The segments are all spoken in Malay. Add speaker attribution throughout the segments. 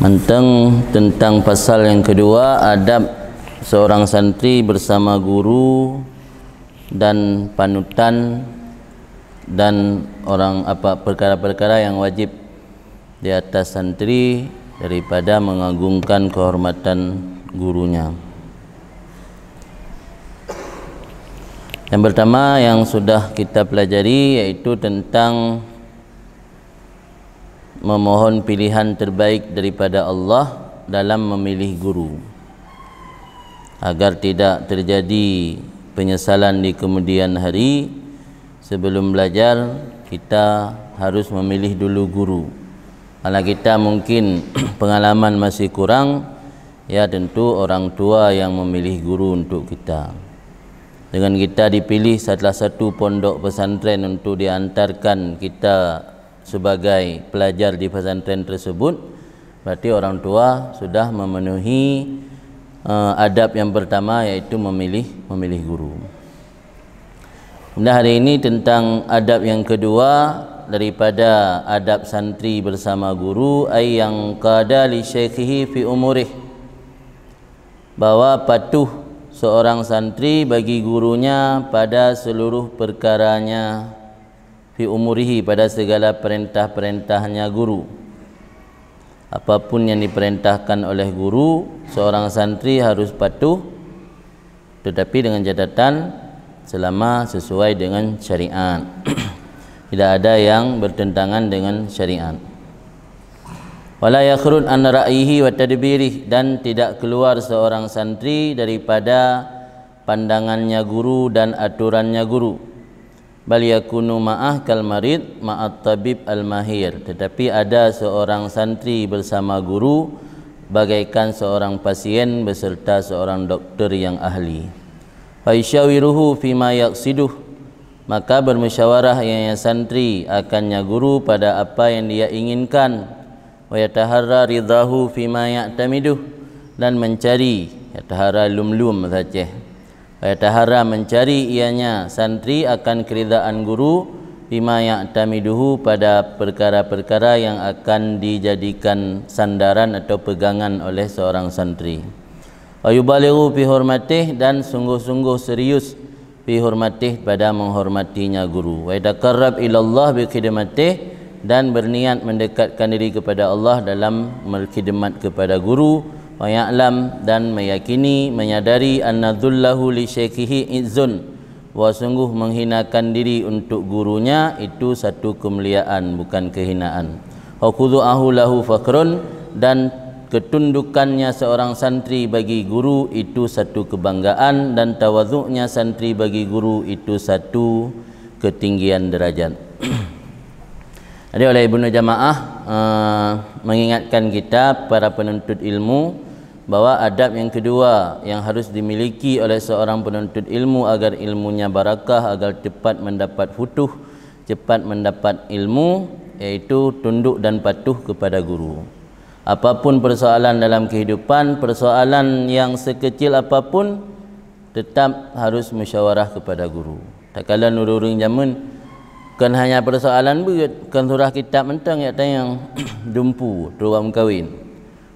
Speaker 1: tentang tentang pasal yang kedua adab seorang santri bersama guru dan panutan dan orang apa perkara-perkara yang wajib di atas santri daripada mengagungkan kehormatan gurunya. Yang pertama yang sudah kita pelajari yaitu tentang memohon pilihan terbaik daripada Allah dalam memilih guru agar tidak terjadi penyesalan di kemudian hari sebelum belajar kita harus memilih dulu guru Karena kita mungkin pengalaman masih kurang ya tentu orang tua yang memilih guru untuk kita dengan kita dipilih salah satu pondok pesantren untuk diantarkan kita sebagai pelajar di pesantren tersebut berarti orang tua sudah memenuhi uh, adab yang pertama yaitu memilih memilih guru. Kemudian hari ini tentang adab yang kedua daripada adab santri bersama guru ai yang qada li syekhihi fi umurih bahwa patuh seorang santri bagi gurunya pada seluruh perkaranya fi umurihi pada segala perintah-perintahnya guru apapun yang diperintahkan oleh guru seorang santri harus patuh tetapi dengan catatan selama sesuai dengan syariat tidak ada yang bertentangan dengan syariat wala yakhrun an ra'ihi wa tadbirih dan tidak keluar seorang santri daripada pandangannya guru dan aturannya guru bal yakunu ma'ah kal marid ma'at tabib al mahir tetapi ada seorang santri bersama guru bagaikan seorang pasien beserta seorang doktor yang ahli fa isyawiruhu fima yaqsiduh maka bermusyawarah yang santri akannya guru pada apa yang dia inginkan wa yatahara ridahu fima ya'tamiduh dan mencari yataharra lumlum saja Wayatahara mencari ianya santri akan keridaan guru Bima ya'tamiduhu pada perkara-perkara yang akan dijadikan sandaran atau pegangan oleh seorang santri Ayubaliru pihormatih dan sungguh-sungguh serius pihormatih pada menghormatinya guru Wayatakarrab ilallah bikhidmatih dan berniat mendekatkan diri kepada Allah dalam merkhidmat kepada guru Wayatakarrab wa ya'lam dan meyakini menyadari anna dhullahu li syekhihi izzun wa sungguh menghinakan diri untuk gurunya itu satu kemuliaan bukan kehinaan wa khudu'ahu lahu fakrun dan ketundukannya seorang santri bagi guru itu satu kebanggaan dan tawadhu'nya santri bagi guru itu satu ketinggian derajat Jadi oleh Ibnu Jamaah uh, mengingatkan kita para penuntut ilmu bahwa adab yang kedua yang harus dimiliki oleh seorang penuntut ilmu agar ilmunya barakah, agar cepat mendapat futuh, cepat mendapat ilmu yaitu tunduk dan patuh kepada guru. Apapun persoalan dalam kehidupan, persoalan yang sekecil apapun tetap harus musyawarah kepada guru. Tak kala nururing zaman, Bukan hanya persoalan berat, bukan surah kitab mentang ya, yang tanya jumpu, terubah kawin.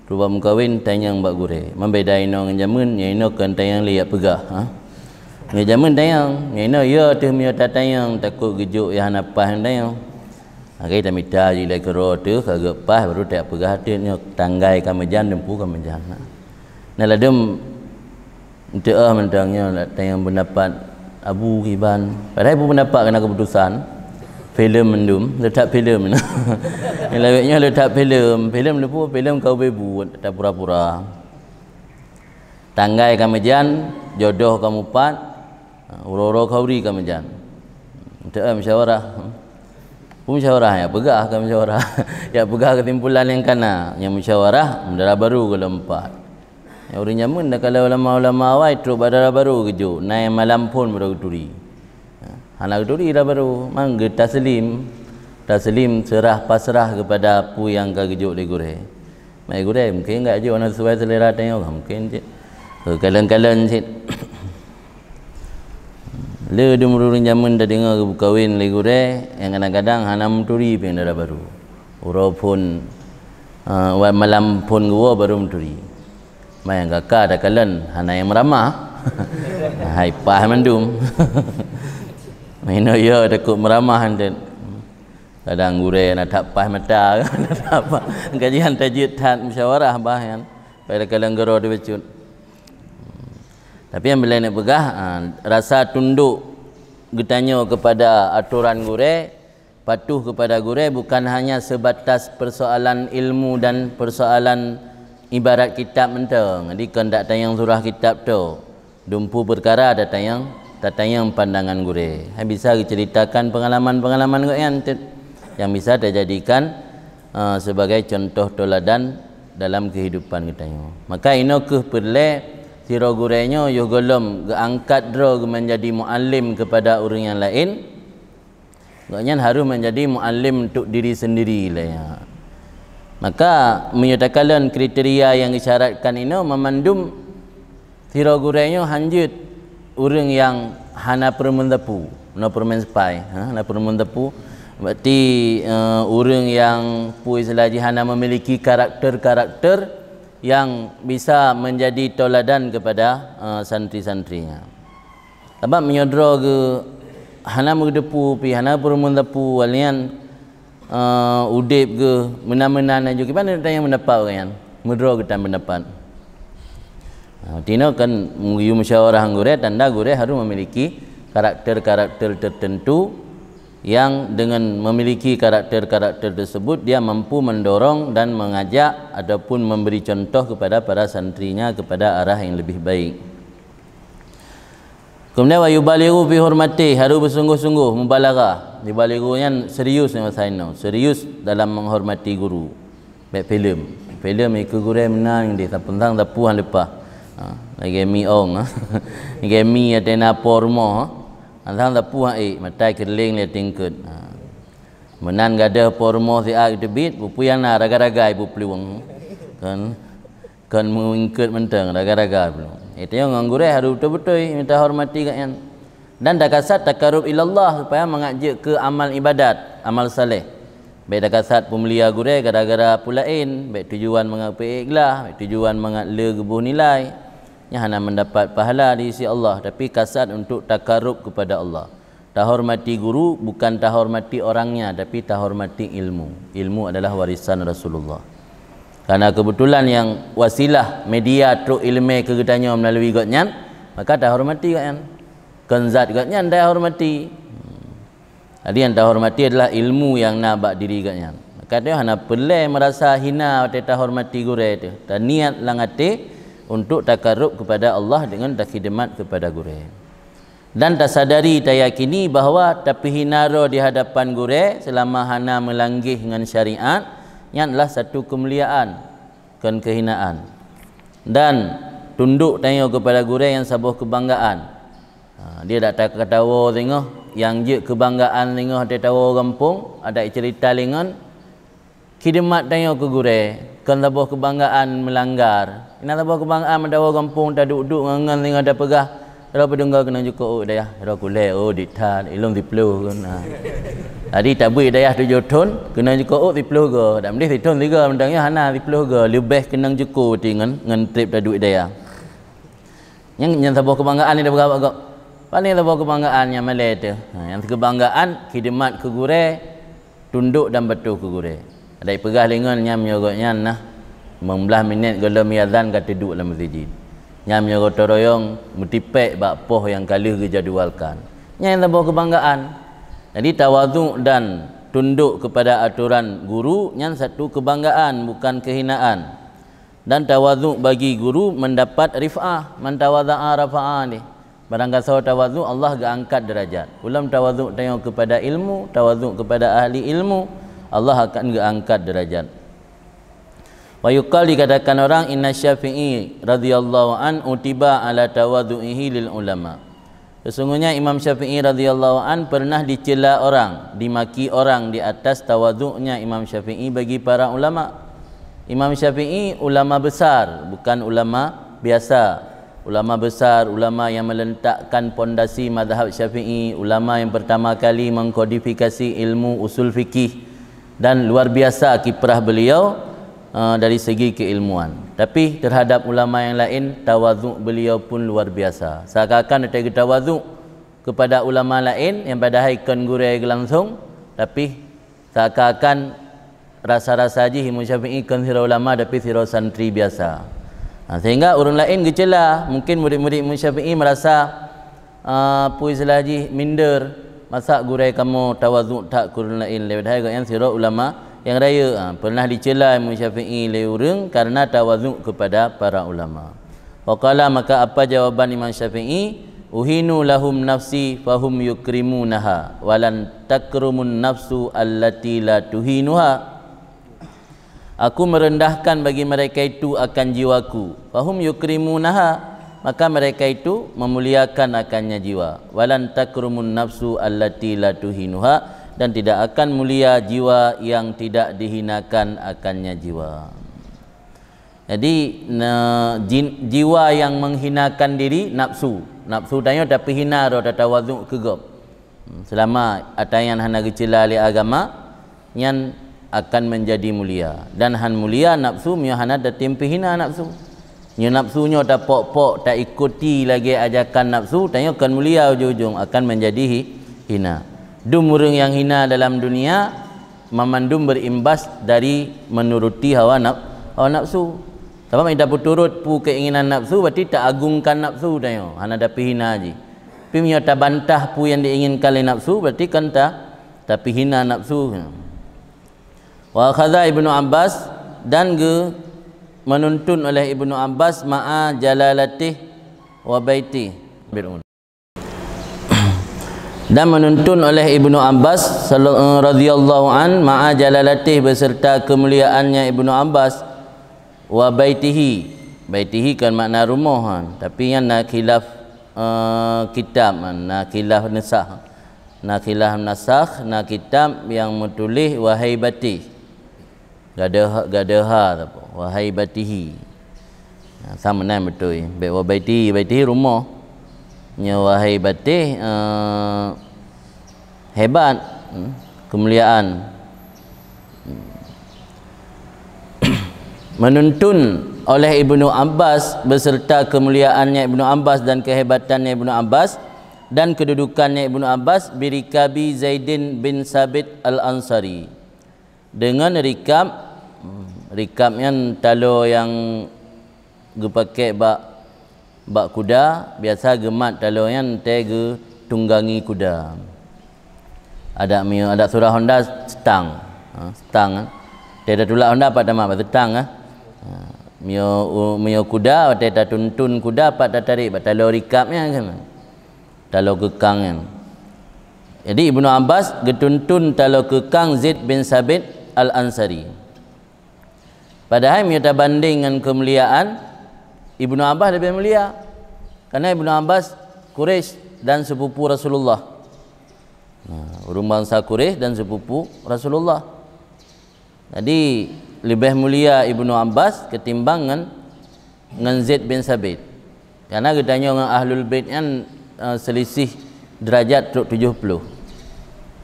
Speaker 1: Terubah kawin tanya yang bagure. Membeda ino dengan zaman, yang ini kan tanya lihat liat pegah. Ha? Dengan zaman tanya, yang ya ino ya tu mio tak tanya, takut gejuk ya yang napah yang tanya. Okey, tak minta je lah kera tu, kagak pah, baru tak pegah tu, ni tanggai kamejan, jumpu kamejan. Ha? Nah, lah dem, untuk ah mentangnya, tanya pendapat Abu kiban. Padahal pun pendapat kena kan keputusan filem mendum letak filem ni lebihnya letak filem filem ni pun kau bebut tak pura-pura tanggai kamu jan jodoh kamu pat uroro kau ri kamu jan tak mesyuarah pun mesyuarah ya pegah kamu mesyuarah ya pegah ketimpulan yang kena yang mesyuarah mendara baru ke lempat yang urinya mun kalau ulama-ulama awal itu badara baru kejo naik malam pun baru turi Anak duri dah baru mangga taslim. Taslim serah pasrah kepada apa yang kagejuk di gure. Mai gure mungkin enggak jo nak sesuai selera tengok mungkin je. Kalan-kalan sit. Le de murung zaman dah dengar ke berkahwin le gure yang kadang-kadang hanam turi pin dah baru. Urapun uh, ah, malam pun gua baru turi. Mai enggak ka dah kalan hanai meramah. Hai pah mandum. Mana ya takut meramah dan kadang gure nak tak pas mata nak kan, tak apa. tajid tan musyawarah bah kan? pada kadang gero di becut. Tapi yang bila nak pegah ha, rasa tunduk getanyo kepada aturan gure patuh kepada gure bukan hanya sebatas persoalan ilmu dan persoalan ibarat kitab mentang. Jadi kan tak tayang surah kitab tu. Dumpu perkara ada tayang tatayang pandangan gure. Ha bisa diceritakan pengalaman-pengalaman gure yang yang bisa dijadikan uh, eh, sebagai contoh toladan dalam kehidupan kita. Maka ino ke perle siro gurenyo yo golom geangkat dro menjadi muallim kepada orang yang lain. Gaknya harus menjadi muallim untuk diri sendiri lah ya. Maka menyatakan kriteria yang disyaratkan ini memandum siro gurenyo hanjut orang yang hana permendapu na permen sepai, ha, hana na permendapu berarti uh, orang yang pui selagi hana memiliki karakter-karakter yang bisa menjadi toladan kepada uh, santri-santrinya Tambah menyodro ke hana mengedepu pi hana permendapu walian uh, udip ke menamenan juga mana tanya mendapat kan mendro ke tanya mendapat Ha, Tino kan mengiu musyawarah gure dan gure harus memiliki karakter-karakter tertentu yang dengan memiliki karakter-karakter tersebut dia mampu mendorong dan mengajak ataupun memberi contoh kepada para santrinya kepada arah yang lebih baik. Kemudian wa yubaliru fi hurmati harus bersungguh-sungguh mubalaghah. Dibalirunya serius ni masaino, serius dalam menghormati guru. Baik film, film ikut guru menang di tapung tang tapuan lepas. Ha, lagi mi ong ha. lagi mi ada na por mo alang ha. da pu ai eh. matai keling le tingkut menan gada por si ak de bit bu puyan lah, raga-raga ibu peluang, kan kan mengikut menteng raga-raga pulu itu eh, yang anggure harus betul-betul eh. minta hormati kan dan kasat tak karub ilallah supaya mengajak ke amal ibadat amal saleh Baik dah kasat pemulia gure gara-gara pulain, baik tujuan mengapa ikhlas, baik tujuan mengat le nilai. Ini hanya mendapat pahala di sisi Allah Tapi kasat untuk takarub kepada Allah Tak hormati guru bukan tak hormati orangnya Tapi tak hormati ilmu Ilmu adalah warisan Rasulullah Karena kebetulan yang wasilah media Teruk ilmu kegetanya melalui gotnya Maka hormati gotnya Kenzat gotnya hormati. Hmm. Jadi yang hormati adalah ilmu yang nabak diri gotnya Maka dia hanya pelai merasa hina hormati guru itu Dan niat langatik untuk takarub kepada Allah dengan takhidmat kepada guru. Dan tak sadari tak yakini bahawa tapi hinaro di hadapan guru selama hana melanggih dengan syariat yang adalah satu kemuliaan dan kehinaan. Dan tunduk tanya kepada guru yang sebuah kebanggaan. Ha, dia tak tak ketawa tengok yang je kebanggaan tengok dia tahu kampung ada cerita dengan khidmat tanya ke guru kan tabuh kebanggaan melanggar kena tabuh kebanggaan mendawa kampung tak duduk-duduk ngangan dengan ada pegah kalau pedengar kena cukup oh dayah kalau kulit oh ditar ilum dipeluh kena tadi tak buih dayah tujuh ton kena cukup oh dipeluh ke tak boleh juga. tiga mendangnya hana dipeluh ke lebih kena cukup dengan dengan trip tak duit dayah yang yang tabuh kebanggaan ni dah berapa kok paling tabuh kebanggaan yang malay tu ha, yang kebanggaan khidmat kegure tunduk dan betul kegure ada perah lingon nyam nyorotnya nah membelah minit gelo miazan kata duduk dalam masjid nyam nyorot royong mutipek bak poh yang kali dijadualkan nyam yang tambah kebanggaan jadi tawadhu dan tunduk kepada aturan guru nyam satu kebanggaan bukan kehinaan dan tawadhu bagi guru mendapat rifah mantawadha'a rafa'ah ni Barangkali sahur tawadhu Allah keangkat derajat. Ulam tawadhu tengok kepada ilmu, tawadhu kepada ahli ilmu, Allah akan mengangkat derajat. Wa yuqal katakan orang inna syafi'i radhiyallahu an utiba ala tawadhu'ihi lil ulama. Sesungguhnya Imam Syafi'i radhiyallahu an pernah dicela orang, dimaki orang di atas tawadhu'nya Imam Syafi'i bagi para ulama. Imam Syafi'i ulama besar, bukan ulama biasa. Ulama besar, ulama yang melentakkan pondasi madhab Syafi'i, ulama yang pertama kali mengkodifikasi ilmu usul fikih dan luar biasa kiprah beliau uh, dari segi keilmuan tapi terhadap ulama yang lain tawaduk beliau pun luar biasa seakan-akan dia tak tawaduk kepada ulama lain yang pada haikan gurai langsung tapi seakan-akan rasa-rasa haji imam syafi'i kan ulama tapi sirah santri biasa nah, ha, sehingga orang lain kecelah mungkin murid-murid imam syafi'i merasa uh, puis lagi minder masa gurai kamu tawazuk tak kurnain lewat hai yang sirah ulama yang raya ha, pernah dicela Imam Syafi'i leureng karena tawazuk kepada para ulama. Faqala maka apa jawaban Imam Syafi'i? Uhinu lahum nafsi fahum yukrimunaha walan takrumun nafsu allati la tuhinuha. Aku merendahkan bagi mereka itu akan jiwaku. Fahum yukrimunaha maka mereka itu memuliakan akannya jiwa walan takrumun nafsu allati la tuhinuha dan tidak akan mulia jiwa yang tidak dihinakan akannya jiwa jadi na, jin, jiwa yang menghinakan diri nafsu nafsu tanya tapi hina ro tata wazuk kegop hmm, selama ada yang hana gecila li agama yang akan menjadi mulia dan han mulia nafsu hana datim pihina nafsu Nya nafsunya tak pok-pok, tak ikuti lagi ajakan nafsu, tanya akan mulia ujung-ujung, akan menjadi hina. Dumurung yang hina dalam dunia, memandum berimbas dari menuruti hawa naf hawa nafsu. Sebab kita berturut pu keinginan nafsu, berarti tak agungkan nafsu, tanya. Hanya ada pihina saja. Tapi dia tak bantah pu yang diinginkan oleh nafsu, berarti kan tak, tapi hina nafsu. Wa khaza ibnu Abbas, dan ke menuntun oleh Ibnu Abbas ma'a jalalatih wa baiti dan menuntun oleh Ibnu Abbas eh, radhiyallahu an ma'a jalalatih beserta kemuliaannya Ibnu Abbas wa baitihi baitihi kan makna rumah kan? tapi yang nak khilaf uh, eh, kitab kan? nak khilaf nasakh nak khilaf nasakh nak kitab yang mutulih wahai haibatih gadaha gadaha apa wahai batihi ha, sama nama kan betul ya. baik wa baiti baiti rumah nya wahai batih uh, eh, hebat hmm? kemuliaan hmm. menuntun oleh Ibnu Abbas beserta kemuliaannya Ibnu Abbas dan kehebatannya Ibnu Abbas dan kedudukannya Ibnu Abbas birikabi Zaidin bin Sabit Al-Ansari dengan rikab rikap yang talo yang pakai bak bak kuda biasa gemat talo yang tege tunggangi kuda ada mio ada surah honda stang ha, stang ha. tiada tulah honda pada mak pada stang ah ha. mio mio kuda tiada tuntun kuda pada tarik pada talo rikapnya kan talo kekang yang jadi Ibnu Abbas getuntun talo kekang Zaid bin Sabit Al-Ansari. Padahal kita banding dengan kemuliaan Ibnu Abbas lebih mulia. Karena Ibnu Abbas Quraisy dan sepupu Rasulullah. Nah, bangsa Quraisy dan sepupu Rasulullah. Jadi lebih mulia Ibnu Abbas ketimbangan dengan Zaid bin Sabit. Karena kita tanya dengan Ahlul Bait kan selisih derajat 70.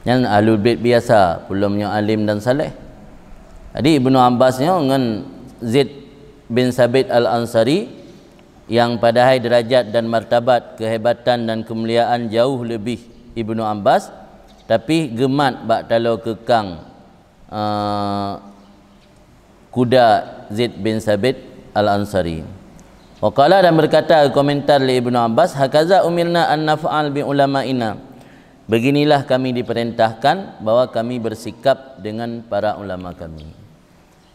Speaker 1: Yang Ahlul bid biasa, belumnya alim dan saleh. Jadi Ibnu Abbasnya dengan Zaid bin Sabit Al-Ansari yang pada hai derajat dan martabat kehebatan dan kemuliaan jauh lebih Ibnu Abbas tapi gemat bak talo kekang uh, kuda Zaid bin Sabit Al-Ansari. Waqala dan berkata komentar oleh Ibnu Abbas hakaza umilna an naf'al bi ina. Beginilah kami diperintahkan bahwa kami bersikap dengan para ulama kami.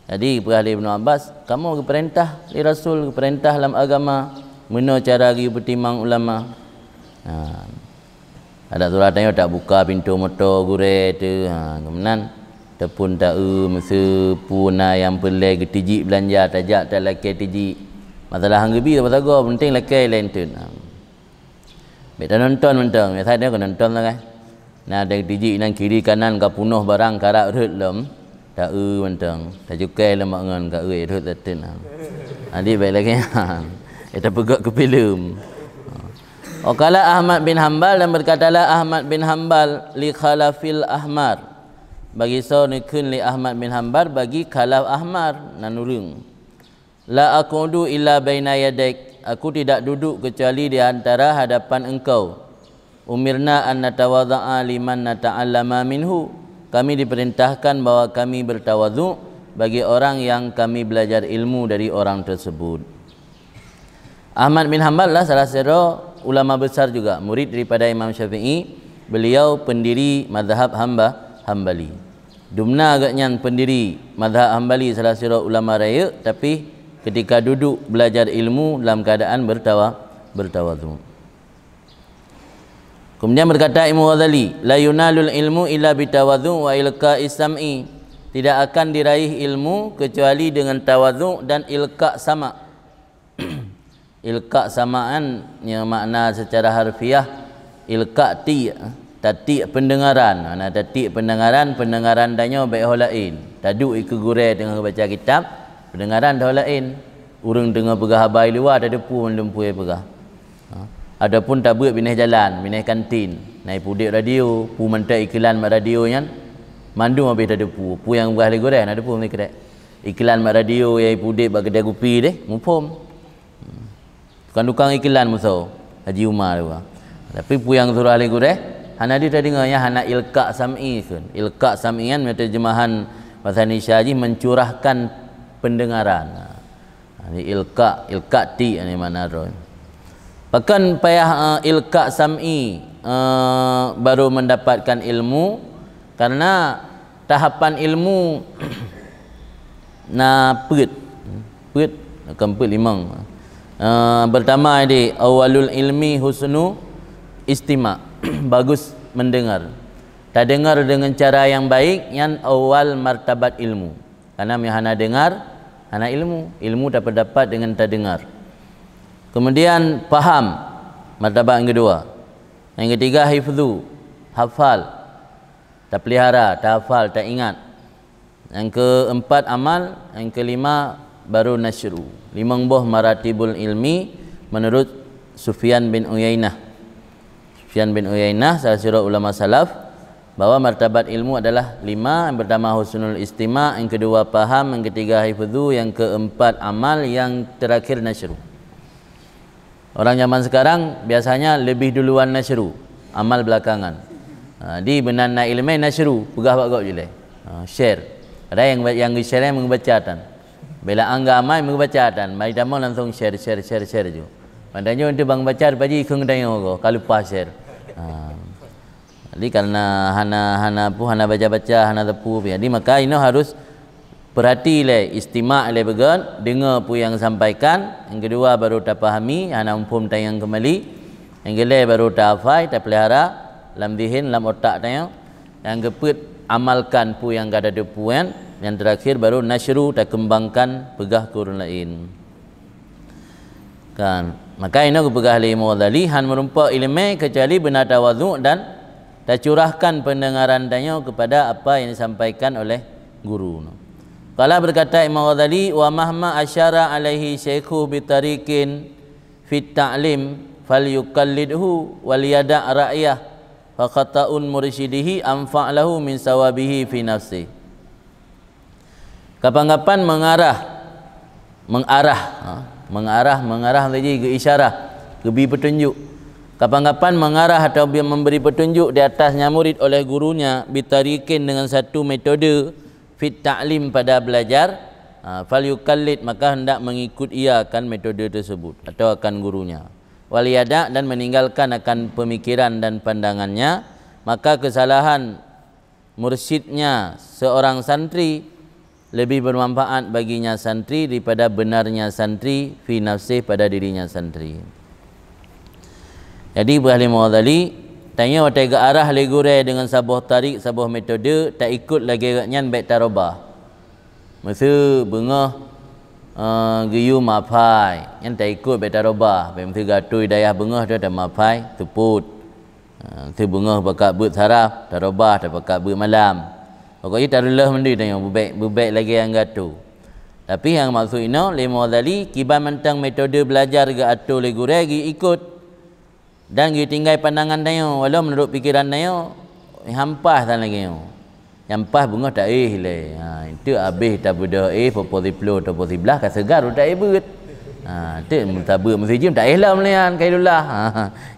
Speaker 1: Jadi perahli Ibn Abbas Kamu ke perintah Di Rasul Ke perintah dalam agama Mena cara Gitu pertimbang ulama ha. Ada surat tanya Tak buka pintu motor Gure tu ha. Kemudian Tepun tak Masa puna Yang boleh Ketijik belanja Tajak tak laki Ketijik Masalah hang gebi apa sagu penting lekai lain tu. Ha. Bet nonton nonton, saya dia nonton lah kan. Nah ada dijik nan kiri kanan ka barang karak rut lem tak e mentang tak cukai lah mak ngan kat e duk tatin adik lah. baik lagi kita pegang ke film Okala oh, Ahmad bin Hambal dan berkatalah Ahmad bin Hambal li khalafil Ahmar. Bagi saunikun li Ahmad bin Hambal bagi khalaf Ahmar nanurung. La aqudu illa baina yadaik. Aku tidak duduk kecuali di antara hadapan engkau. Umirna an natawadha'a liman nata'allama minhu kami diperintahkan bahwa kami bertawadhu bagi orang yang kami belajar ilmu dari orang tersebut. Ahmad bin Hanbal lah salah seru ulama besar juga, murid daripada Imam Syafi'i. Beliau pendiri mazhab hamba Hambali. Dumna agaknya pendiri mazhab Hambali salah seru ulama raya tapi ketika duduk belajar ilmu dalam keadaan bertawa bertawadhu. Kemudian berkata Imam Ghazali, la yunalul ilmu illa bitawadhu wa ilqa isam'i. Tidak akan diraih ilmu kecuali dengan tawadhu dan ilqa sama. ilqa samaan yang makna secara harfiah ilqa ti tatik pendengaran. Mana tatik pendengaran? Pendengaran danyo baik holain. Taduk ikut gure dengan baca kitab, pendengaran dah holain. Urang dengan begah bai luar ada pun lempuai begah. Adapun tabut pindah jalan, pindah kantin, naik pudik radio, pu mentai iklan mak radio yang mandu habis tak ada pu. Pu yang buah lagi goreng ada pu ni kedai. Iklan mak radio yang pudik bagi dia gupi deh, mumpum. Tukang-tukang iklan musuh Haji Umar tu. Tapi pu yang suruh lagi goreng, hanadi tadi dengar yang hanak ilka sam'i kan. Ilka sam'i kan jemahan bahasa Indonesia haji mencurahkan pendengaran. Ini ha, ilka, ilka ti ini mana roh. Bahkan payah uh, eh, ilka sam'i uh, baru mendapatkan ilmu karena tahapan ilmu na put put akan put limang uh, pertama ini awalul ilmi husnu istima bagus mendengar tak dengar dengan cara yang baik yang awal martabat ilmu karena mihana dengar hana ilmu ilmu dapat dapat dengan tak dengar kemudian faham martabat yang kedua yang ketiga hifzu hafal tak pelihara tak hafal tak ingat yang keempat amal yang kelima baru nasyru lima buah maratibul ilmi menurut Sufyan bin Uyainah Sufyan bin Uyainah salah seorang ulama salaf bahawa martabat ilmu adalah lima yang pertama husnul istima yang kedua paham yang ketiga hifzu yang keempat amal yang terakhir nasyru Orang zaman sekarang biasanya lebih duluan nasyru, amal belakangan. Ha, di benan na ilmu nasyru, pegah bak gok jule. Ha, share. Ada yang yang share membaca dan Bila angga amai membacaan, mari tamo langsung share share share share jo. Pandanya untuk bang baca bagi ikung dayo go, kalau pas share. Ha. Jadi karena hana hana pu hana baca baca hana tepu, jadi maka ini harus perhati le istimak le begon dengar pu yang sampaikan yang kedua baru tak pahami ana umpum tayang kembali yang kedua baru tak afai tak pelihara lam dihin lam otak tayang yang keput amalkan pu yang gada de puan yang terakhir baru nasyru tak kembangkan pegah kurun lain kan maka ini aku pegah lima wadali han merumpa ilmu kecuali benar tawaduk dan tak curahkan pendengaran tanya kepada apa yang disampaikan oleh guru. No. Qala berkata Imam Ghazali wa mahma asyara alaihi syaikhu bi tariqin fit ta'lim falyukallidhu wal yada ra'yah fa qata'un mursyidihi anfa lahu min sawabihi fi nafsi Kapan-kapan mengarah mengarah ha? mengarah mengarah lagi ke isyarah ke bi petunjuk Kapan-kapan mengarah atau memberi petunjuk di atasnya murid oleh gurunya bitarikin dengan satu metode fit ta'lim pada belajar ha, fal yukallid maka hendak mengikut ia akan metode tersebut atau akan gurunya wal yada dan meninggalkan akan pemikiran dan pandangannya maka kesalahan mursyidnya seorang santri lebih bermanfaat baginya santri daripada benarnya santri fi nafsih pada dirinya santri jadi berhalimu wadhali Tanya orang tiga arah legure dengan sabuh tarik, sabuh metode, tak ikut lagi nyan baik tarubah, maksud bunga uh, giyu mafai, yang tak ikut baik taroba. Baik masa gatui dayah bengah tu ada mafai, tuput. Ah, masa uh, bengah bakat but saraf, tarubah, tak bakat buat malam. Pokoknya tarulah mandi tanya, bubek, bubek lagi yang gatu. Tapi yang maksud ini, lima zali, kibar mentang metode belajar ke atur legure, ikut dan gi tinggal pandangan dayo walau menurut pikiran dayo hampas tan lagi yo bunga tak eh le ha itu habis eh, tak beda eh popo diplo ha, tak popo sebelah ka segar tak ebut ha tak mutaba mesti jim tak ihlam melian kailullah ha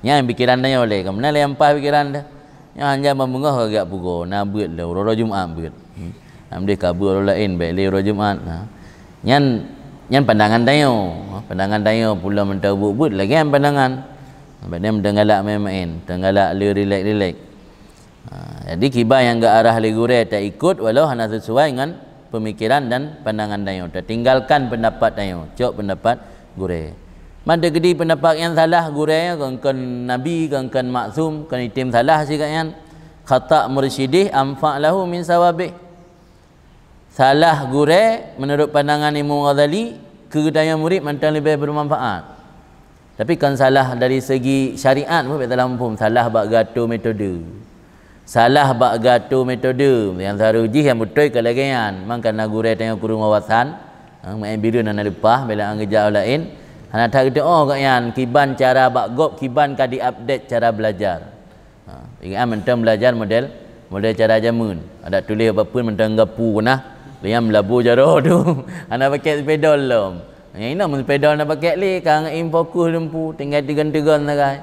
Speaker 1: yang pikiran dayo le kamna le yang pas fikiran dah yang hanya membungah agak pugo nabut le roro jumaat bet hmm. ambil kabur lain baik le roro jumaat ha yang yang pandangan dayo ha, pandangan dayo pula mentau but-but lagi yang pandangan sebab dia mendengalak main-main. Tenggalak li rilek rilek ha, jadi kibar yang ke arah li gure tak ikut walau hanya sesuai dengan pemikiran dan pandangan dayo. Tertinggalkan pendapat dayo. Cok pendapat gure. Mana gede pendapat yang salah gure kan nabi kan kan maksum kan itim salah sih kan kata mursyidih amfa' lahu min sawabi salah gure menurut pandangan Imam Ghazali kedaya murid mantan lebih bermanfaat tapi kan salah dari segi syariat pun kita lampu. Salah bak gatuh metode. Salah bak gatuh metode. Yang saru jih yang betul kelegaan. Mangkan nagurai tengok kurung wawasan. Main biru nak lepas. Bila angin jauh lain. Anak tak kata, oh kak yan. Kiban cara bak gop. Kiban kadi update cara belajar. Ini ha, Ingat mentem belajar model. Model cara jamun. Ada tulis apa pun mentem gapu pun lah. lihat Yang melabur jaruh tu. Anak pakai sepeda lom. Yang ini nak lah, sepeda nak pakai leh Kang in fokus lempu Tinggal digantikan lagi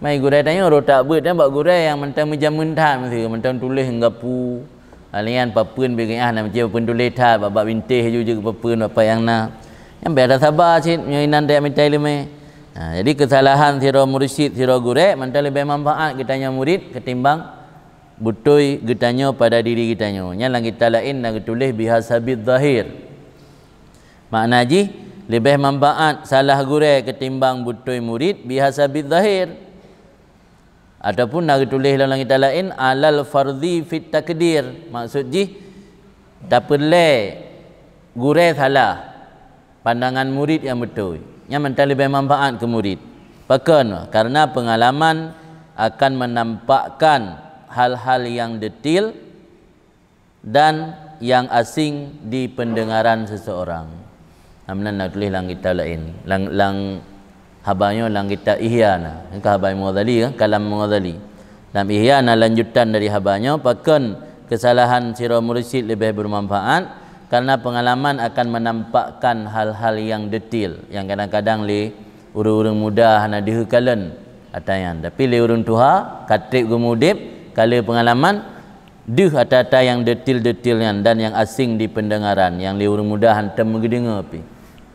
Speaker 1: Mai gurai tanya orang tak buat Dan buat gurai yang mentang macam mentah Mesti mentang tulis hingga pu Alian ah, papun bikin ah nak macam papun tulis tak Bapak bintih je juga papun apa yang nak Yang biasa sabar cik Yang ini nanti minta ilmu ha, Jadi kesalahan siro murid siro gurai Mentang lebih manfaat kita tanya murid Ketimbang butoi getanyo pada diri kita nyo nyalang kita lain nak tulis bihasabid zahir makna ji lebih manfaat salah gure ketimbang butoi murid bihasa bidzahir adapun nak tulis dalam kita lain alal fardhi fit takdir maksud ji tak perlu gure salah pandangan murid yang betul yang mentali lebih manfaat ke murid pekan karena pengalaman akan menampakkan hal-hal yang detil dan yang asing di pendengaran seseorang amna nak tulis lang kita lain lang lang habanya lang kita ihya na ka habai mudzali kan kalam mudzali dan ihya na lanjutan dari habanya pakan kesalahan sira mursyid lebih bermanfaat karena pengalaman akan menampakkan hal-hal yang detil yang kadang-kadang le urung urang muda hana dihekalen atayan tapi le urung tuha katik gumudip kala pengalaman Duh ada-ada yang detil-detilnya dan yang asing di pendengaran yang le liur mudahan temu gedenga pi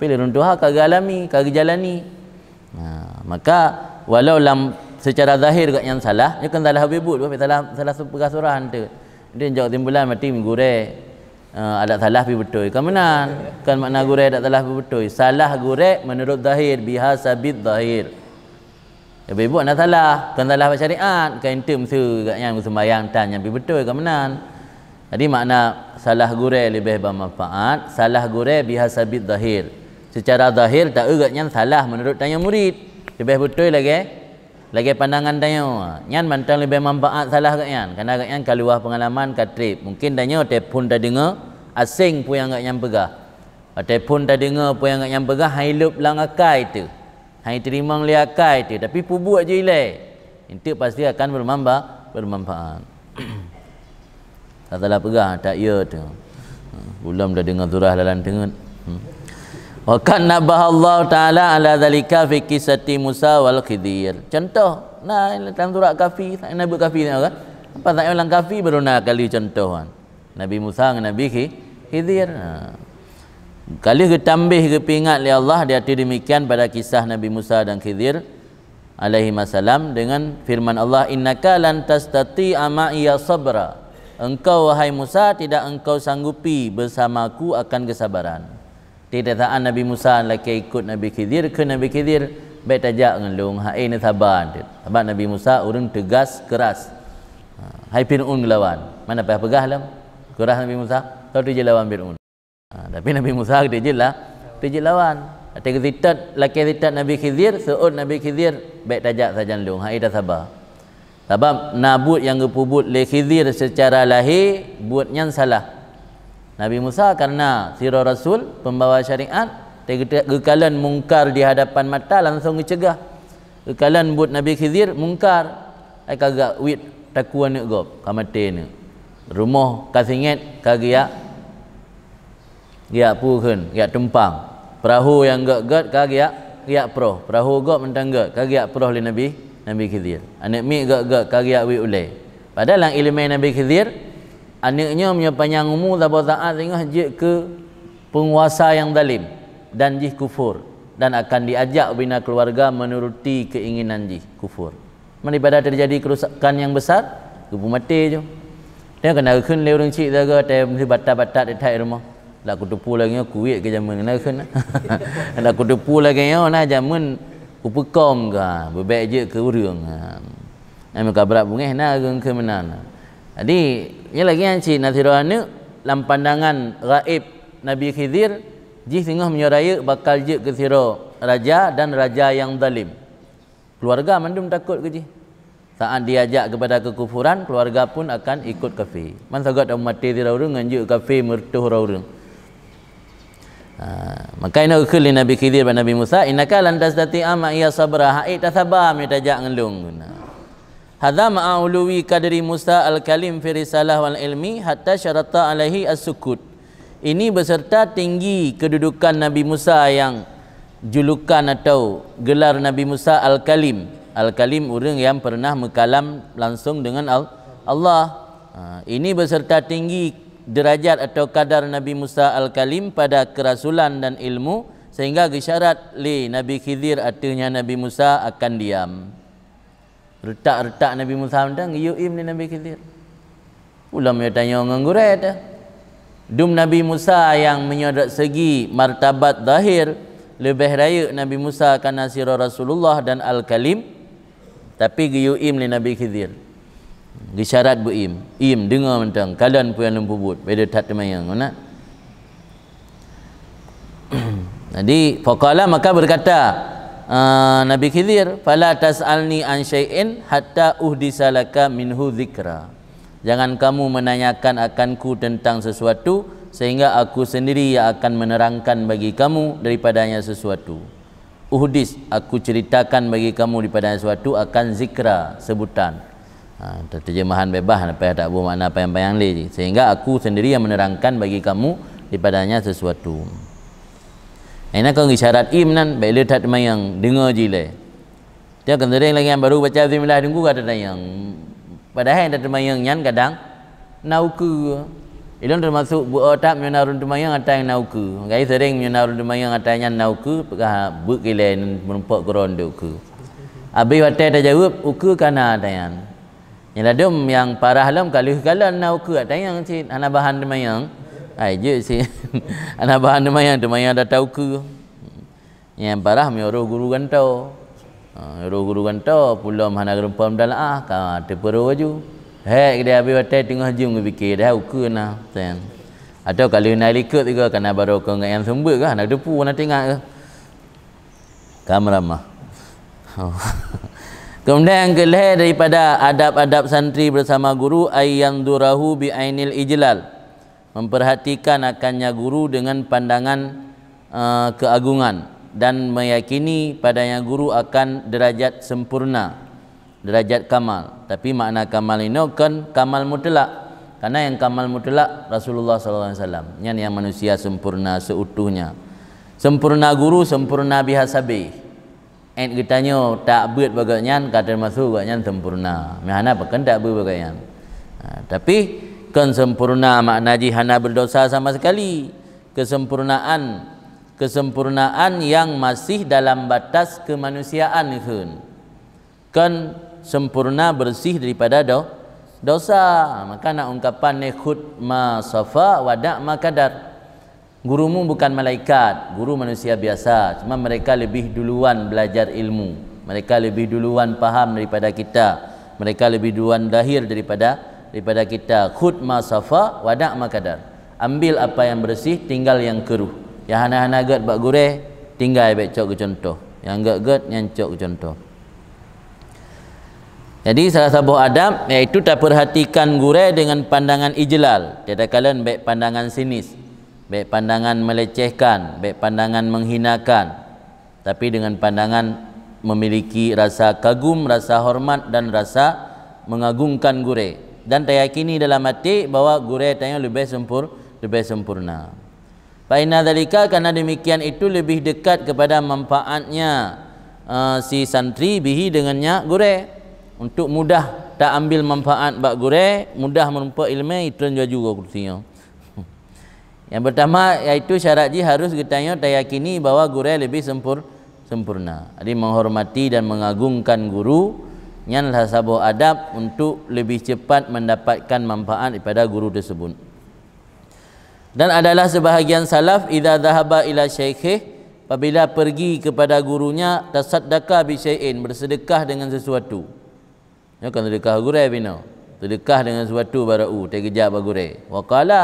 Speaker 1: pilih runtuhah kagak alami kagak jalani ha, maka walau dalam secara zahir kat yang salah dia kan salah habibut tapi salah salah perasaan hante dia jauh timbulan mati gure uh, ada salah pi betul kan benar kan makna gure ada salah pi betul salah gure menurut zahir bihasa bid zahir tapi buat nak salah kan salah pasal syariat kan itu mesti kat yang sembahyang tan yang pi betul kan benar jadi makna salah gure lebih bermanfaat salah gure bihasa bid zahir secara zahir tak erat salah menurut tanya murid lebih betul lagi lagi pandangan tanya ha, yang mantan lebih manfaat salah kat yang kerana kat yang keluar pengalaman katrip mungkin tanya telefon tak dengar asing pun yang kat yang pegah telefon ha, tak dengar pun yang kat yang pegah hai lup lang akai tu hai terima li akai tu tapi pu buat je ilai itu pasti akan bermanfaat bermanfaat tak telah pegah tak ya tu ha, ulam dah dengar surah lalang tengah hmm. Wa kan Allah ta'ala ala zalika fi kisati Musa wal Khidir. Contoh. Nah, dalam surat kafi. Tak nabut kafi ni kan? Apa tak ulang kafi baru nak kali contoh kan? Nabi Musa dengan Nabi Khidir. Ha. Kali ketambih ke pingat li Allah dia hati demikian pada kisah Nabi Musa dan Khidir alaihi masalam dengan firman Allah innaka lan tastati ya sabra engkau wahai Musa tidak engkau sanggupi bersamaku akan kesabaran tidak Nabi Musa laki ikut Nabi Khidir ke Nabi Khidir Baik tajak dengan lung Hai ini taban Taban Nabi Musa urun tegas keras ha, Hai pin'un lawan Mana payah pegah lah Keras Nabi Musa Tahu dia lawan pin'un ha, Tapi Nabi Musa dia je lah Dia lawan Tiga zitat laki zitat Nabi Khidir Seut Nabi Khidir Baik tajak saja lung Hai dah sabar Sebab nabut yang kepubut le Khidir secara lahir Buatnya salah Nabi Musa karena sira rasul pembawa syariat kekalan mungkar di hadapan mata langsung dicegah. Kekalan buat Nabi Khidir mungkar ai kagak wit takuan nak gop kamate ni. Rumah kasinget kagia gia puhun gia tempang. Perahu yang gak gat kagia gia pro. Perahu gop mentangga kagia pro oleh Nabi Nabi Khidir. Anak mi gak gak kagia wit ulai. Padahal ilmu Nabi Khidir anaknya punya panjang umur tak bawa taat, tengah je ke penguasa yang zalim dan jih kufur dan akan diajak bina keluarga menuruti keinginan jih kufur mana pada terjadi kerusakan yang besar kubu mati je dia kena kena kena orang cik saya kata mesti batat-batat di tak rumah lah aku lagi aku wik ke zaman kena kena lah aku lagi ya oh, nah zaman aku pekam ke berbaik je ke urung Nama kabrak bungih nak ke mana jadi, ini lagi yang cik Nasirul Hana, dalam pandangan raib Nabi Khidir, jih tengah menyeraya bakal je ke siro raja dan raja yang zalim. Keluarga mandum takut ke jih? Saat diajak kepada kekufuran, keluarga pun akan ikut kafir. Man sagat amu mati di dengan nganjuk kafir mertuh raurung. Ha, maka ina ukhili Nabi Khidir dan Nabi Musa, inaka lantas dati'a ma'iyah sabra ha'i tasabah mitajak ngelung. Nah. Hadza ma'ulwi kadri Musa al-Kalim fi risalah wal ilmi hatta syarata alaihi as-sukut. Ini beserta tinggi kedudukan Nabi Musa yang julukan atau gelar Nabi Musa al-Kalim. Al-Kalim orang yang pernah mengkalam langsung dengan Allah. Ha, ini beserta tinggi derajat atau kadar Nabi Musa al-Kalim pada kerasulan dan ilmu sehingga gesyarat li Nabi Khidir artinya Nabi Musa akan diam. Retak-retak Nabi Musa mendang, iyo im ni Nabi Khidir. Ulam yang tanya orang gurai dah. Dum Nabi Musa yang menyodok segi martabat zahir lebih raya Nabi Musa kerana sirah Rasulullah dan Al-Kalim tapi giyu im ni Nabi Khidir gisyarat bu im im dengar mentang kalian pun yang lempubut beda tak temayang mana jadi fakala maka berkata Ah, Nabi Khidir fala tas'alni an syai'in hatta uhdisalaka minhu zikra. jangan kamu menanyakan akanku tentang sesuatu sehingga aku sendiri yang akan menerangkan bagi kamu daripadanya sesuatu uhdis aku ceritakan bagi kamu daripadanya sesuatu akan zikra sebutan ha, terjemahan bebas apa yang tak buat makna apa yang lagi. sehingga aku sendiri yang menerangkan bagi kamu daripadanya sesuatu ini kau ngi syarat imnan bela tak yang dengar jile. Lah. Dia kan sering lagi yang baru baca zimilah dengku kata dah yang padahal yang tak mayang yang kadang nauku. Ilon termasuk bu otak menyarun temayang atau yang nauku. Gaya sering menyarun temayang atau yang nauku. Pekah bukile menumpuk kerondoku. Abi wate dah jawab uku kana tayan. Yang ladum yang parah lam kali kalan nauku atau yang si anak bahan temayang. Ai je si. Ana bahan demaya demaya ada tau ke. Yang parah mi orang guru gantau. Ha, orang guru gantau pula mana gerempam dalam ah ka teperu aju? Hek dia habis batai tengah jung fikir dah uke na. Ten. Ada kali nak ikut juga kena baru kau dengan yang sumber ke nak depu nak tengok ke. Kamrama. Ha. Kemudian kelihatan daripada adab-adab santri bersama guru ayyandurahu bi ainil ijlal memperhatikan akannya guru dengan pandangan uh, keagungan dan meyakini padanya guru akan derajat sempurna derajat kamal tapi makna kamal ini kan kamal mutlak karena yang kamal mutlak Rasulullah sallallahu alaihi wasallam yang yang manusia sempurna seutuhnya sempurna guru sempurna bihasabi and eh, kita tanya tak buat bagaknya kata masuk bagaknya sempurna mana apa buat bagaknya ha, tapi bukan sempurna makna jihana berdosa sama sekali kesempurnaan kesempurnaan yang masih dalam batas kemanusiaan kan kan sempurna bersih daripada do, dosa maka nak ungkapan ni khud ma safa wa da ma kadar gurumu bukan malaikat guru manusia biasa cuma mereka lebih duluan belajar ilmu mereka lebih duluan faham daripada kita mereka lebih duluan lahir daripada kita daripada kita khud ma safa wada ma kadar ambil apa yang bersih tinggal yang keruh yang hana-hana gat bak gure tinggal baik cok contoh yang gat gat yang cok contoh jadi salah satu adab iaitu tak perhatikan gure dengan pandangan ijlal tiada kalian baik pandangan sinis baik pandangan melecehkan baik pandangan menghinakan tapi dengan pandangan memiliki rasa kagum rasa hormat dan rasa mengagungkan gure dan teryakini dalam hati bahawa tanya lebih sempur lebih sempurna. Fa dalika karena demikian itu lebih dekat kepada manfaatnya uh, si santri bihi dengannya gure untuk mudah tak ambil manfaat bak gure mudah menumpuk ilmu itu juga juga kursinya. Yang pertama yaitu syarat ji harus kita ditanya teryakini bahwa gure lebih sempur sempurna. Jadi menghormati dan mengagungkan guru nyanlah sabo adab untuk lebih cepat mendapatkan manfaat daripada guru tersebut. Dan adalah sebahagian salaf idza dhahaba ila syekhih apabila pergi kepada gurunya tasaddaqa bi syai'in bersedekah dengan sesuatu. Ya kan sedekah gurai bina. Sedekah dengan sesuatu barau uh, tegejak bagurai. Wa qala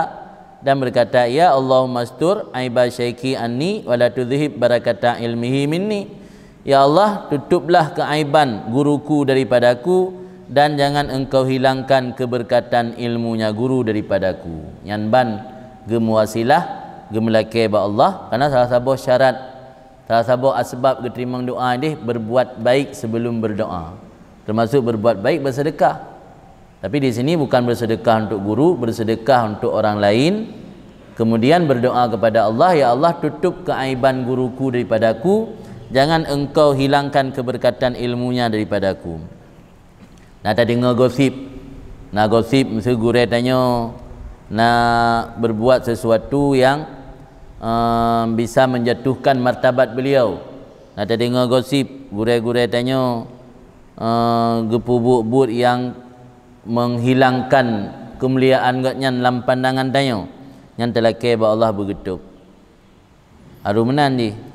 Speaker 1: dan berkata ya Allahumma astur aiba syekhi anni wala tudhib barakata ilmihi minni. Ya Allah tutuplah keaiban guruku daripadaku dan jangan engkau hilangkan keberkatan ilmunya guru daripadaku. Yan ban gemuasilah gemelake ba Allah karena salah satu syarat salah satu asbab keterimang doa ini berbuat baik sebelum berdoa. Termasuk berbuat baik bersedekah. Tapi di sini bukan bersedekah untuk guru, bersedekah untuk orang lain. Kemudian berdoa kepada Allah, Ya Allah tutup keaiban guruku daripadaku aku jangan engkau hilangkan keberkatan ilmunya daripadaku nah tadi ngegosip nah gosip segure tanya nak berbuat sesuatu yang um, bisa menjatuhkan martabat beliau nak terdengar um, gosip gure-gure tanya uh, bur yang menghilangkan kemuliaan katnya dalam pandangan tanya yang telah kebab Allah bergetup aru menan dia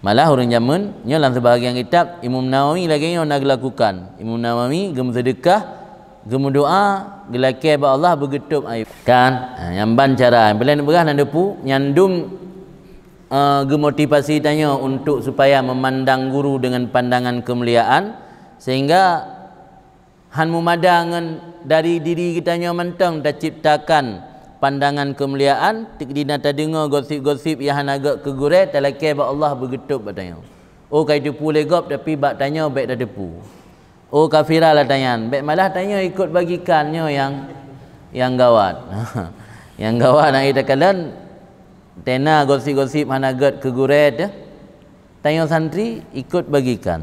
Speaker 1: Malah orang zaman nya dalam sebahagian kitab Imam Nawawi lagi yang nak lakukan. Imam Nawawi gem sedekah, gem doa, gelakai ba Allah begetup air. Kan? Ha, yang ban cara, belain berah nan depu, nyandum uh, gemotivasi tanya untuk supaya memandang guru dengan pandangan kemuliaan sehingga han mumada dari diri kita nya mentong tak ciptakan pandangan kemuliaan tik dina tadengar gosip-gosip yang hanaga kegurai telake ba Allah bergetup badanya oh kai tu pulai gop tapi bak tanya baik dah depu oh kafira lah tanya baik malah tanya ikut bagikannya yang yang gawat yang gawat nak kita kalan tena gosip-gosip hanaga kegurai tu tanya santri ikut bagikan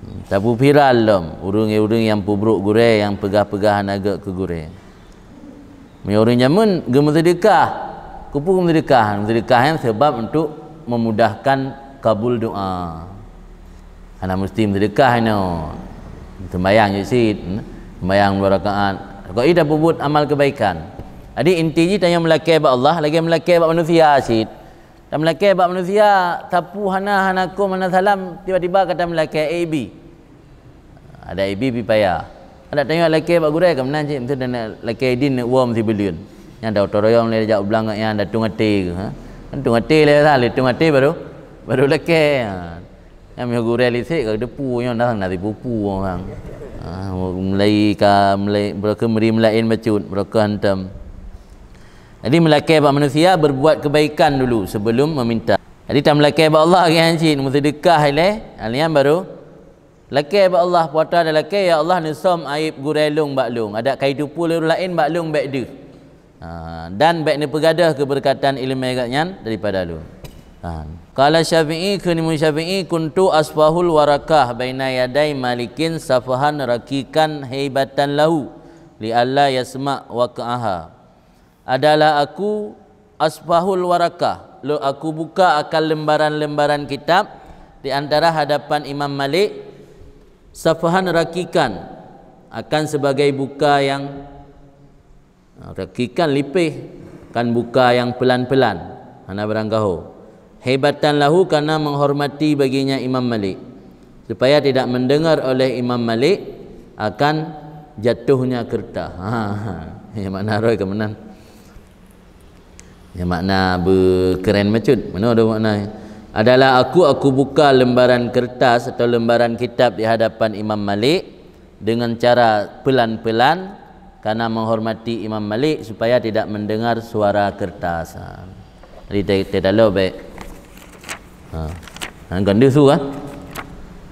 Speaker 1: hmm, tapi viral lom urung-urung yang pubruk gurai yang pegah-pegah hanaga kegurai mereka orang zaman gemar sedekah. Kupu gemar sedekah. Sedekah yang sebab untuk memudahkan kabul doa. Anak mesti sedekah ini. Sembayang je sikit. bayang dua rakaat. Kau ini dah berbuat amal kebaikan. Jadi inti je tanya melakai buat Allah. Lagi melakai buat manusia sikit. Dan melakai buat manusia. Tapu hana hana ku salam. Tiba-tiba kata melakai AB. Ada AB pipaya. Ada AB pipaya ada tanya lelaki pak gurai ke menan cik mesti dan lelaki din nak uam si belion yang ada otor royong leh jauh belangak yang ada tunga te ke ha? kan tunga te leh sah leh tunga baru baru lelaki ha? yang mi gurai leh sik ke depu yang dah nak dipupu orang ha mulai ka mulai berke meri melain macut berke hantam jadi melaka bak manusia berbuat kebaikan dulu sebelum meminta jadi tak melaka pak Allah ke hancin mesti dekah leh alian baru Lelaki ba Allah puasa dan lelaki ya Allah ni som aib gurelung baklung. Ada kaitu pula lain baklung baik dia. Ha, dan baik ni pegadah keberkatan ilmu agaknya daripada lu. Ha. Kala syafi'i kini syafi'i kuntu asfahul warakah baina yadai malikin safahan rakikan hebatan lahu li Allah yasma' waqa'aha. Adalah aku asfahul warakah. Lu aku buka akan lembaran-lembaran kitab di antara hadapan Imam Malik safahan rakikan akan sebagai buka yang ha, rakikan lipih akan buka yang pelan-pelan Hana beranggahu hebatan lahu karena menghormati baginya Imam Malik supaya tidak mendengar oleh Imam Malik akan jatuhnya kerta ha ya makna roi kemenan ya makna berkeren macut mana ada makna ya? adalah aku aku buka lembaran kertas atau lembaran kitab di hadapan Imam Malik dengan cara pelan-pelan karena menghormati Imam Malik supaya tidak mendengar suara kertas. Ha. Jadi tidak lo baik. Ha. Kan dia su kan?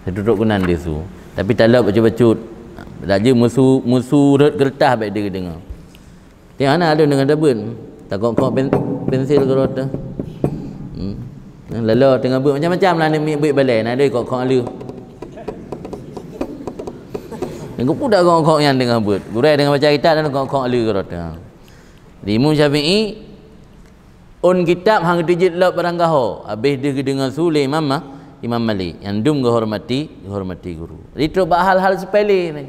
Speaker 1: Saya duduk kunan dia su. Tapi tak lo bacut cut. Tak je musu musu rot kertas baik dia dengar. Tengok ana ada dengan dabun. Tak kau pen, pensil ke Hmm, lelah dengan buat macam-macam lah ni buat balai nak ada kok kok alu. Engkau pun dak kok kok yang dengan buat. Gurai dengan baca kitab dan kok kok alu kata. Limu Syafi'i un kitab hang tujuh lop barang gaho. Habis dia dengan Sulaiman Imam Imam Malik yang dum ge hormati, hormati guru. Ritu ba hal-hal sepele ni.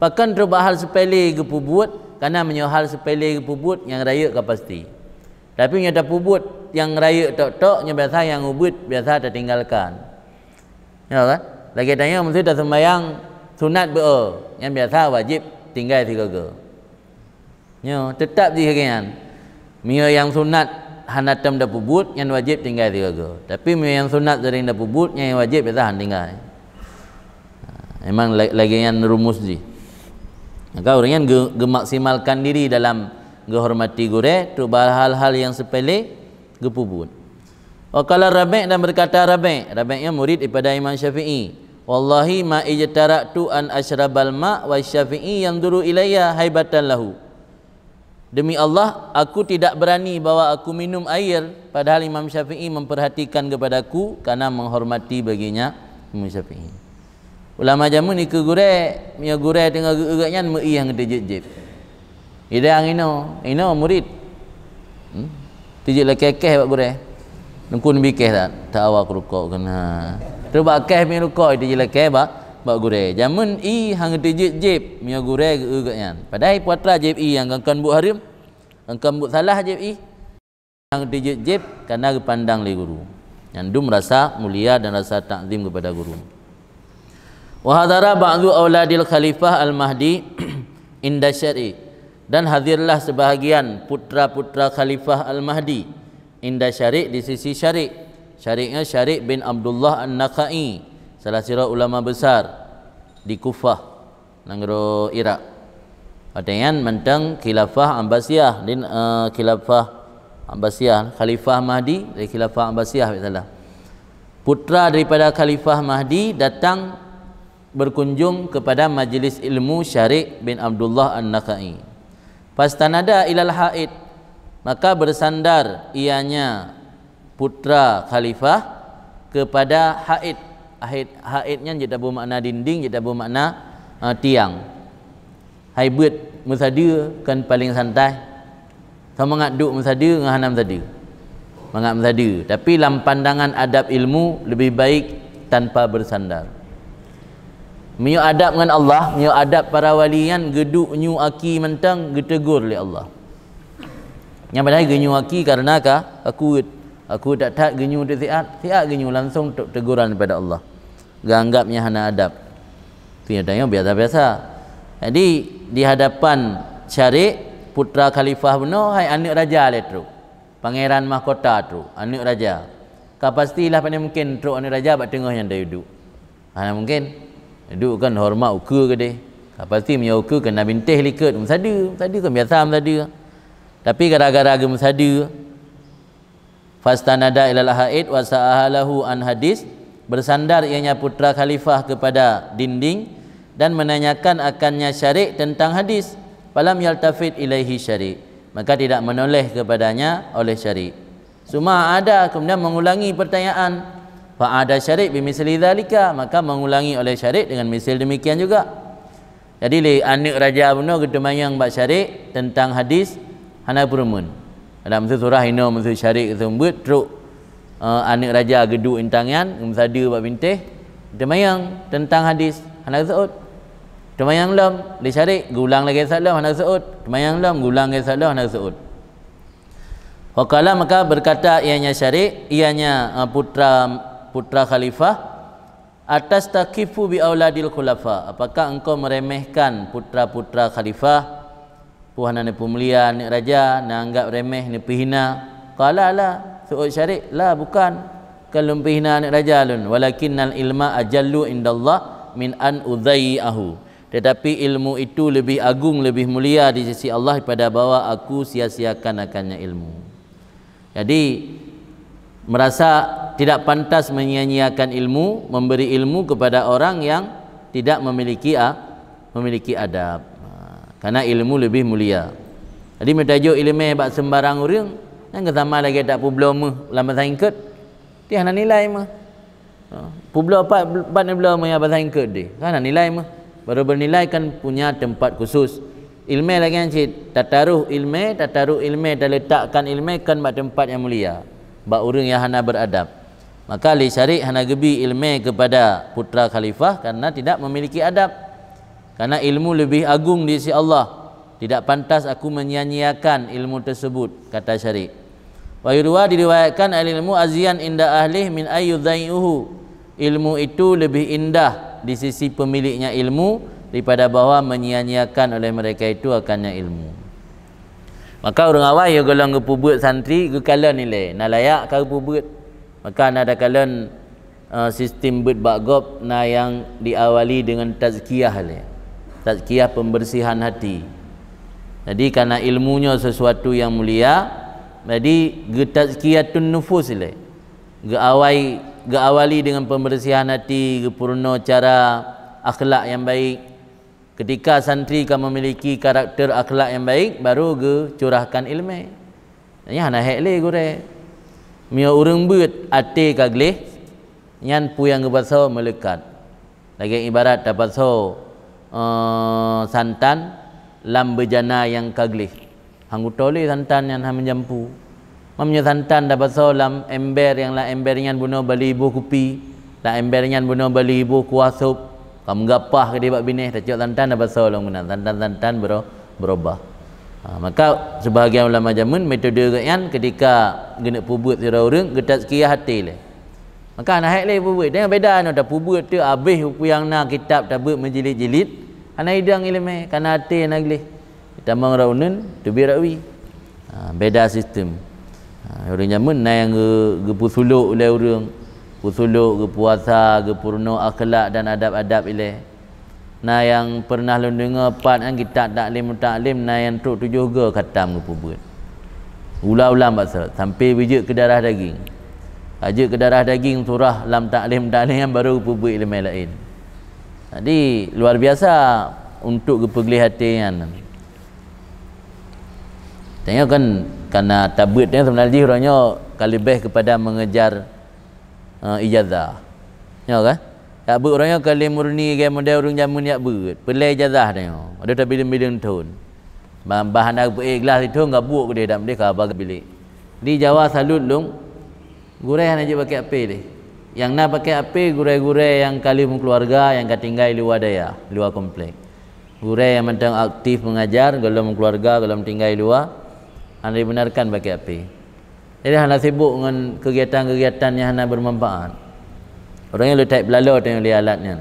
Speaker 1: Pakan tu hal sepele ge pubuat, kana menyo hal sepele ge pubuat yang rayak ka pasti. Tapi yang ada pubut yang raya tok tok yang biasa yang ubut biasa tertinggalkan. Ya kan? Lagi tanya mesti dah sembahyang sunat be'e oh. yang biasa wajib tinggal tiga ke. Ya, tetap di hakian. Mia yang sunat hanatam dah pubut yang wajib tinggal tiga ke. Tapi mia yang sunat sering dah pubut yang wajib biasa han tinggal. Memang ha, lagi yang rumus di. Maka orang yang gemaksimalkan diri dalam gehormati gure tu hal-hal yang sepele gepubun. Oh kalau rabek dan berkata rabek, rabeknya murid kepada Imam Syafi'i. Wallahi ma ijtaraktu an asyrabal ma wa syafi'i yang dulu ilayya haybatan lahu. Demi Allah aku tidak berani bawa aku minum air padahal Imam Syafi'i memperhatikan kepada kepadaku karena menghormati baginya Imam Syafi'i. Ulama jamu ni kegurek, ni gurek tengah gugatnya mu yang Idang ino, ino murid. Hmm? Tijik la kekeh bak gure. Nungkun bikeh tak? Tak awak rukuk kena. Ha. Terus bak keh mi ruko tijik la keh bak bak gure. Jamun i hang tijik jeb mi gure ge gayan. Padai puatra jeb i yang gangkan bu harim. Gangkan bu salah jeb i. Hang tijik jeb kana ge pandang le guru. Yang dum rasa mulia dan rasa takzim kepada guru. Wa hadara ba'du auladil khalifah al-mahdi inda syari' dan hadirlah sebahagian putra-putra khalifah al-mahdi indah syarik di sisi syarik syariknya syarik bin Abdullah an nakai salah seorang ulama besar di Kufah negara Irak. Adian mentang khilafah Abbasiyah din uh, khilafah Abbasiyah khalifah Mahdi dari khilafah Abbasiyah salah putra daripada khalifah Mahdi datang berkunjung kepada majlis ilmu Syarik bin Abdullah an nakai fastanada ilal haid maka bersandar ianya putra khalifah kepada haid haid haidnya jadi tabu makna dinding jadi tabu makna uh, tiang hybrid musadi kan paling santai sama mengaduk duk musadi ngak hanam tadi mengak musadi tapi dalam pandangan adab ilmu lebih baik tanpa bersandar Menyu adab dengan Allah, menyu adab para walian, geduk nyu aki mentang getegur oleh Allah. Yang padahal genyu aki karena ka aku aku tak tak genyu tu siat, siat genyu langsung tu teguran daripada Allah. Ganggapnya hana adab. Tu yang biasa-biasa. Jadi di hadapan syarik putra khalifah bunuh oh, hai anak raja le lah tu. Pangeran mahkota tu, anak raja. Kapastilah pastilah pandai mungkin tu anak raja bak tengah yang dia duduk. Mana mungkin? duduk kan hormat uka ke dia pasti punya uka kena bintih likut mesada mesada kan biasa mesada tapi gara-gara ke mesada fastanada ilal haid wa sa'alahu an hadis bersandar ianya putra khalifah kepada dinding dan menanyakan akannya syarik tentang hadis falam yaltafid ilaihi syarik maka tidak menoleh kepadanya oleh syarik Suma ada kemudian mengulangi pertanyaan fa ada syarik bimisli zalika maka mengulangi oleh syarik dengan misil demikian juga jadi li anak raja abno ketemayang bak syarik tentang hadis hana purumun dalam surah ino mesti syarik sembut truk uh, raja geduk intangan umsadu bak bintih ketemayang tentang hadis hana sa'ud Temayang lam li syarik gulang lagi salah hana sa'ud temayang lam gulang lagi salah hana sa'ud Wakala maka berkata ianya syarik ianya eh, putra putra khalifah atas takifu bi auladil khulafa apakah engkau meremehkan putra-putra khalifah puan dan pemulia ni raja nak anggap remeh ni pihina qala la suud syarik la bukan kalau pihina ni raja lun walakinnal ilma ajallu indallah min an udhayyahu tetapi ilmu itu lebih agung lebih mulia di sisi Allah daripada bawa aku sia-siakan akannya ilmu jadi merasa tidak pantas menyanyiakan ilmu, memberi ilmu kepada orang yang tidak memiliki memiliki adab. Ha, Karena ilmu lebih mulia. Jadi metajo ilmu bak sembarang orang yang sama lagi tak pula problem lama sangkut. Dia hendak nilai mah. Pula apa ban problem yang bahasa ingkut di. Kan nilai mah. Baru bernilai kan punya tempat khusus. Ilmu lagi yang cik. taruh ilmu, tak taruh ilmu, tak letakkan ilmu kan bak tempat yang mulia bak orang yang hana beradab maka li cari hana gebi ilmu kepada putra khalifah karena tidak memiliki adab karena ilmu lebih agung di sisi Allah tidak pantas aku menyanyiakan ilmu tersebut kata syari wa yurwa diriwayatkan al ilmu azian inda ahlih min ayu ayyudhaihu ilmu itu lebih indah di sisi pemiliknya ilmu daripada bahwa menyia-nyiakan oleh mereka itu akannya ilmu Maka orang awal yang golong ke pubut santri ke ni nilai. Nak layak ke pubut. Maka nak ada kala uh, sistem buat bagop na yang diawali dengan tazkiyah le. Tazkiyah pembersihan hati. Jadi karena ilmunya sesuatu yang mulia, jadi ge tazkiyah tun nufus le. Ge awai ge awali dengan pembersihan hati, ge purno cara akhlak yang baik. Ketika santri kau memiliki karakter akhlak yang baik baru ke curahkan ilmu. Nya hana hek le gure. Mia urang beut ate ka gleh nyan puyang dapat baso melekat. Lagi ibarat dapat so uh, eh, santan lam bejana yang kaglih. Hangutoli santan yang ham menjampu. Mamnya santan dapat so lam ember yang la ember yang buno bali ibu kupi, la ember yang buno bali ibu kuasup. Pak menggapah ke dia buat bini tak cakap tantan apa seorang guna tantan tantan ber berubah ha, maka sebahagian ulama jamun metode kan ketika kena pubut si orang getat sekia hati le maka anak haid le pubut dengan beda anak dah pubut tu habis yang nak kitab tak buat menjilid-jilid anak hidang ilmu kan hati nak gilih kita mengraunin tu birawi ha, beda sistem ha, orang jamun naik yang ke, ke oleh orang kusuluk ke puasa ke purno akhlak dan adab-adab ini. nah yang pernah lu dengar pat kan kita taklim taklim nah yang tu tujuh ke katam ke pubut ulang-ulang bahasa sampai wujud ke darah daging aja ke darah daging surah lam taklim taklim yang baru pubut ilmu lain jadi luar biasa untuk kepegli hati yang tanya kan karena tabut ni sebenarnya orangnya kalibah kepada mengejar uh, ijazah. Ya kan? Tak ber yang kali murni ke model urung jamun yak ber. Pelai ijazah dia. Ada tak bilion-bilion tahun. Bahan bahan nak eh gelas itu enggak buat ke dia dak mereka bagi bilik. Di Jawa salut lung gurai hanya je pakai api ni. Yang nak pakai api gurai-gurai yang kali keluarga yang kat tinggal di luar daya, luar komplek. Gurai yang mentang aktif mengajar, golong keluarga, golong tinggal di luar. Anda dibenarkan pakai api. Jadi hendak sibuk dengan kegiatan-kegiatan yang hendak bermanfaat. Orang yang letak belalau tengok dia alatnya.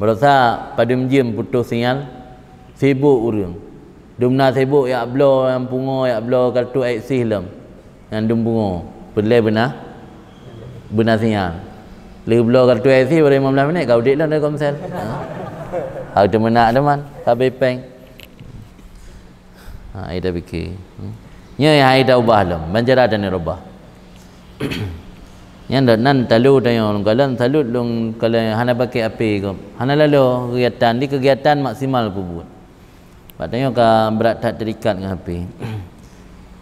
Speaker 1: Berasa pada menjem putus sinyal. Sibuk urung. Dia sibuk yang ablo yang pungo, yang ablo kartu aksis lah. Yang dia punga. Pelai benar. Benar sinyal. Lepas belah kartu IC pada 15 minit, kau dek lah dari komsel. Ha? Aku tak menak teman. Tapi peng. Ha, saya dah fikir. Hmm? Ini yang saya dah ubah lah. Menjerah dan rubah. Yang dah nan talu dan yang orang kalan talu dong kalan hana pakai api ke. Hana lalu kegiatan. Ini kegiatan maksimal aku buat. Sebab yang berat tak terikat dengan api.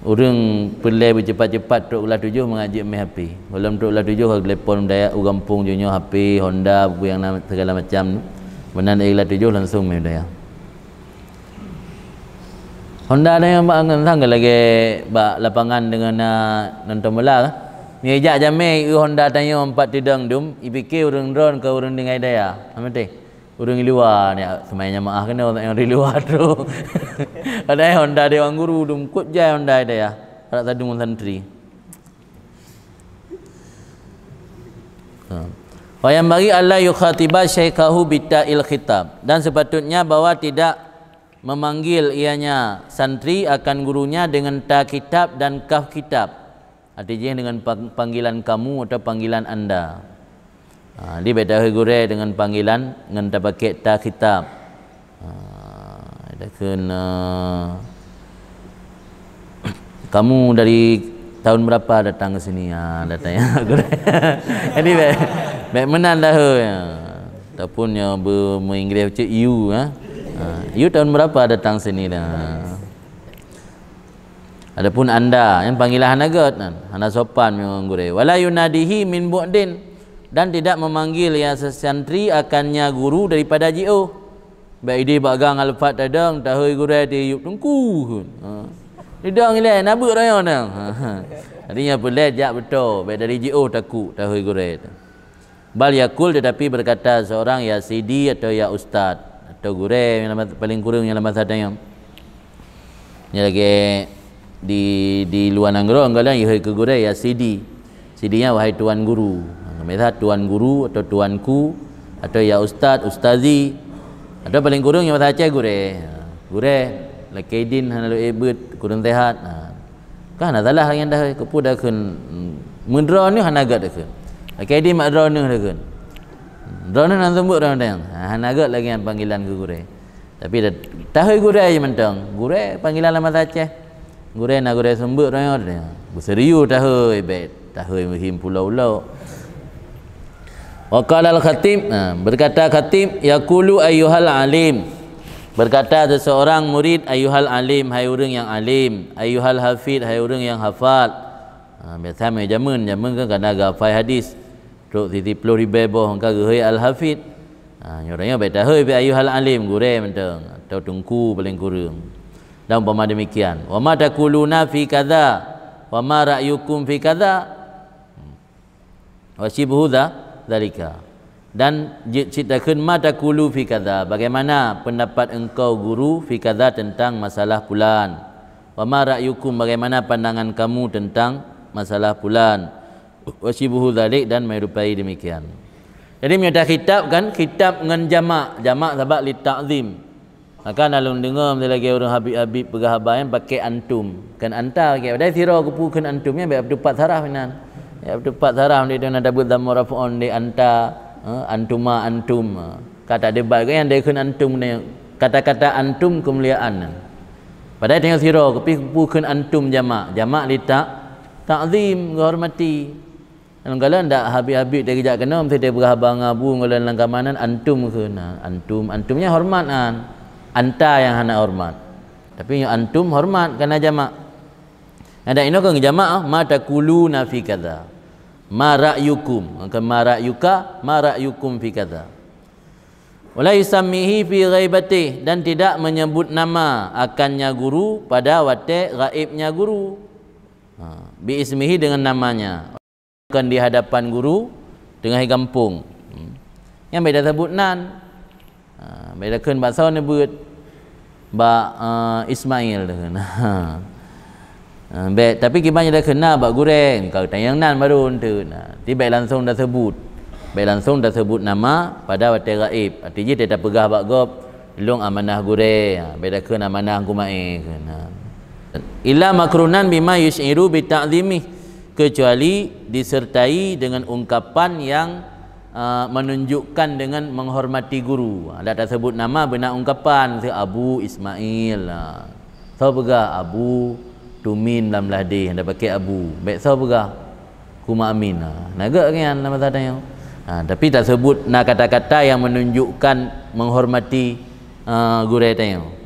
Speaker 1: Orang pelai bercepat-cepat Tuk Ulah Tujuh mengajik meh api. Kalau Tuk Ulah Tujuh kalau telefon daya ugampung jenyo hp Honda, buku yang segala macam. Menan Ulah Tujuh langsung meh daya. Honda ada yang bang sangka lagi ba lapangan dengan na ah, nonton bola ke. Ni ejak jame Honda tanya empat tidang dum, IPK urang ron ke urang dengai daya. Amat teh. Urang luar ni ah, semainya maah kena orang yang di luar tu. ada Honda dia orang guru dum kut jaya Honda ya Ada tadi mun santri. Hmm. Wayang bagi Allah yukhatiba syaikahu bita'il khitab Dan sepatutnya bahwa tidak memanggil ianya santri akan gurunya dengan ta kitab dan kaf kitab. Artinya dengan panggilan kamu atau panggilan anda. Ha, di beda gure dengan panggilan dengan ta pakai ta kitab. Ha, ada kena kamu dari tahun berapa datang ke sini? Ha, datang ya. Ini baik. Baik ya. dah. Ataupun yang beringgris macam you. Ha. Ha, you tahun berapa datang sini dah? Adapun anda yang panggilah hanagat, kan? hana sopan memang gure. Wala yunadihi min bu'din dan tidak memanggil yang sesantri akannya guru daripada JO. Baik ide bagang alfat tadang tahoi gure di yup tungku. Kan? Ha. Tidak ngile nabu raya nang. Ha. ha. Adinya boleh jak betul. Baik dari JO taku tahoi gure. Bal yakul tetapi berkata seorang ya sidi atau ya ustaz atau gure paling kurang yang lama satu yang ni lagi di di luar nanggro enggak lah yang ke gure ya sidi sidinya wahai tuan guru mereka tuan guru atau tuanku atau ya ustaz ustazi atau paling kurang yang masa cek gure ha, gure lekedin hanalu ebut kurun sehat ha. kan ada lah yang dah kepu dah kan hmm, mendra ni hanagat dah kan din mendra ni dah Drone nan sebut orang tu. Ha nagak lagi yang panggilan ke gure. Tapi dah tahu gure aja mentang. Gure panggilan lama saja. Gure nak gure sebut orang tu. Berseriu tahu ibet. Tahu mungkin pulau-pulau. Wa qala al-khatib, ha, berkata khatib yaqulu ayyuhal alim. Berkata ada seorang murid ayyuhal alim, hai orang yang alim, ayyuhal hafid, hai orang yang hafal. Ha, biasa main jamun, jamun kan kena gafai hadis. Duk titi puluh ribu boh Engkau ke hei al-hafid ha, Nyuranya betah hei Bi ayuh al-alim Gure menteng Atau tungku paling kurung Dan umpama demikian Wa ma takuluna fi kada Wa ma ra'yukum fi kada hmm. Wa shibuhu da Dalika dan ceritakan mata kulu fi kada bagaimana pendapat engkau guru fi kada tentang masalah pulaan wa ma ra'yukum bagaimana pandangan kamu tentang masalah pulaan wasibuhu zalik dan merupai demikian jadi menyata kitab kan kitab dengan jama, jama sebab li ta'zim maka dalam dengar misalnya lagi orang habib-habib pegah yang pakai antum kan antar kan padahal sira aku pun kan antumnya biar berdupat saraf kan biar berdupat saraf dia dengan dabut zamu rafu'un dia antar ha, antuma antum ha, kata debat kan yang dia kan antum ni kata-kata antum kemuliaan padahal tengok sira aku pun kan antum jama jama li ta'zim menghormati dan kalau tidak habis-habis dari jak kena mesti dia berhabar ngabung kalau dalam kamanan antum ke nah, antum antumnya hormat kan anta yang hana hormat tapi yang antum hormat kerana jamak ada ino kan jamak ah mata kulu nafi kada ma ra'yukum kan ma ra'yuka ma ra'yukum fi kada wala yusammihi fi ghaibati dan tidak menyebut nama akannya guru pada waktu gaibnya guru ha bi ismihi dengan namanya bukan di hadapan guru dengan kampung hmm. yang beda sebut nan ha, beda kan bahasa ni buat ba uh, Ismail tu kan ha. ha tapi kita banyak dah kenal bak goreng kau tanya yang nan baru tu nah ti baik langsung dah sebut baik langsung dah sebut nama pada wate gaib artinya dia dah pegah bak gop long amanah goreng ha, beda ke amanah kumai kena ila makrunan bima yusiru bi ta'zimi kecuali disertai dengan ungkapan yang uh, menunjukkan dengan menghormati guru. Ada ha, tak sebut nama benar ungkapan si Abu Ismail. Ha, so pega Abu Tumin dalam ladi hendak pakai Abu. Baik so pega Kuma Amin. Ha, Naga kan nama tadi yang. Ha, tapi tak sebut nak kata-kata yang menunjukkan menghormati uh, guru tadi.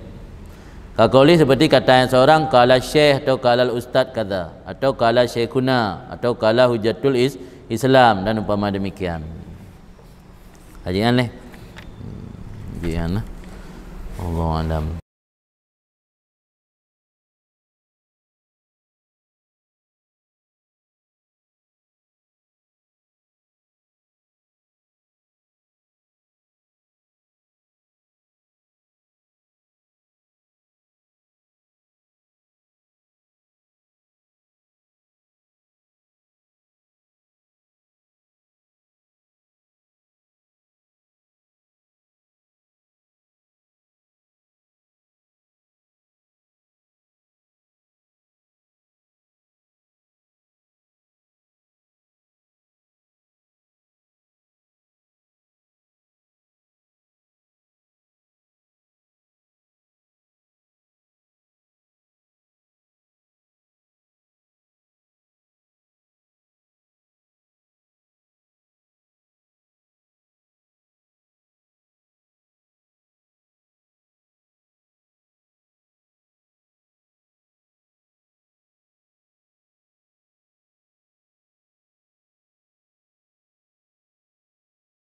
Speaker 1: Kakoli seperti kata yang seorang kala syekh atau kala ustaz kata atau kala syekhuna atau kala hujatul is Islam dan umpama demikian. Hajian leh. Hmm, Hajian lah. Allah alam.